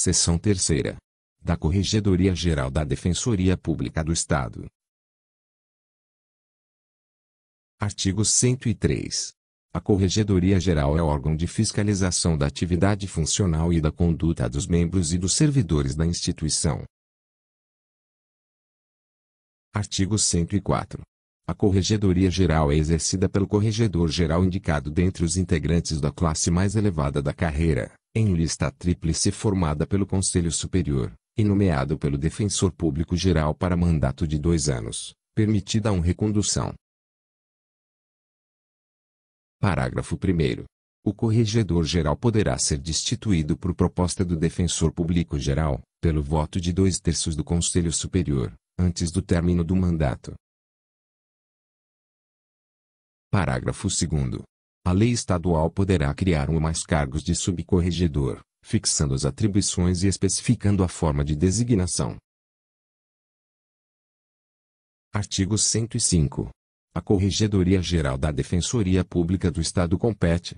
Seção terceira. Da Corregedoria Geral da Defensoria Pública do Estado. Artigo 103. A Corregedoria Geral é órgão de fiscalização da atividade funcional e da conduta dos membros e dos servidores da instituição. Artigo 104. A Corregedoria Geral é exercida pelo Corregedor Geral indicado dentre os integrantes da classe mais elevada da carreira, em lista tríplice formada pelo Conselho Superior, e nomeado pelo Defensor Público Geral para mandato de dois anos, permitida uma recondução. Parágrafo 1. O Corregedor-Geral poderá ser destituído por proposta do Defensor Público Geral, pelo voto de dois terços do Conselho Superior, antes do término do mandato. Parágrafo 2 a lei estadual poderá criar um ou mais cargos de subcorregedor, fixando as atribuições e especificando a forma de designação. Artigo 105. A Corregedoria Geral da Defensoria Pública do Estado compete.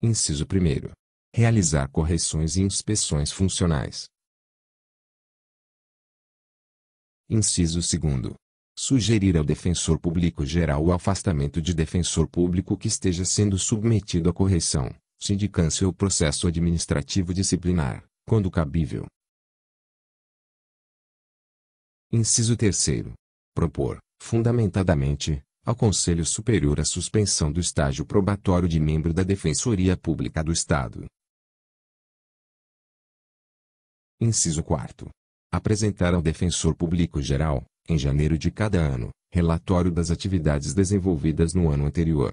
Inciso 1. Realizar correções e inspeções funcionais. Inciso 2 sugerir ao defensor público geral o afastamento de defensor público que esteja sendo submetido à correção, sindicância ou processo administrativo disciplinar, quando cabível. Inciso 3. Propor, fundamentadamente, ao Conselho Superior a suspensão do estágio probatório de membro da Defensoria Pública do Estado. Inciso 4. Apresentar ao Defensor Público Geral, em janeiro de cada ano, relatório das atividades desenvolvidas no ano anterior.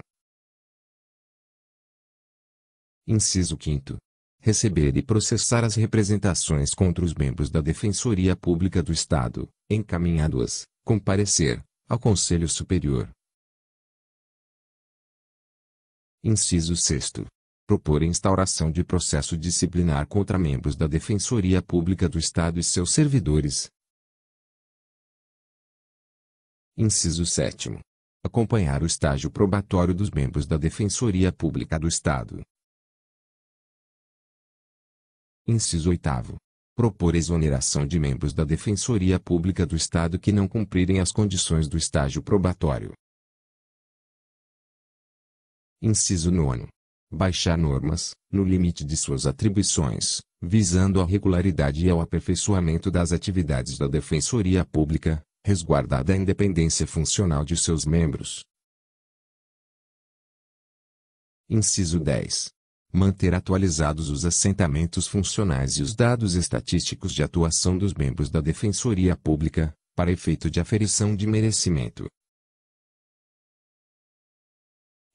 Inciso 5. Receber e processar as representações contra os membros da Defensoria Pública do Estado, encaminhando-as, comparecer, ao Conselho Superior. Inciso 6. Propor a instauração de processo disciplinar contra membros da Defensoria Pública do Estado e seus servidores, Inciso 7. Acompanhar o estágio probatório dos membros da Defensoria Pública do Estado. Inciso 8. Propor exoneração de membros da Defensoria Pública do Estado que não cumprirem as condições do estágio probatório. Inciso 9 baixar normas, no limite de suas atribuições, visando a regularidade e ao aperfeiçoamento das atividades da Defensoria Pública, resguardada a independência funcional de seus membros. Inciso 10. Manter atualizados os assentamentos funcionais e os dados estatísticos de atuação dos membros da Defensoria Pública, para efeito de aferição de merecimento.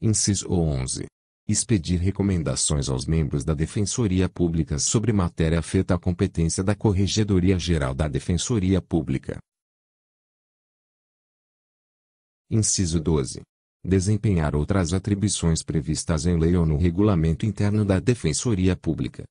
Inciso 11. Expedir recomendações aos membros da Defensoria Pública sobre matéria afeta à competência da Corregedoria Geral da Defensoria Pública. Inciso 12. Desempenhar outras atribuições previstas em lei ou no regulamento interno da Defensoria Pública.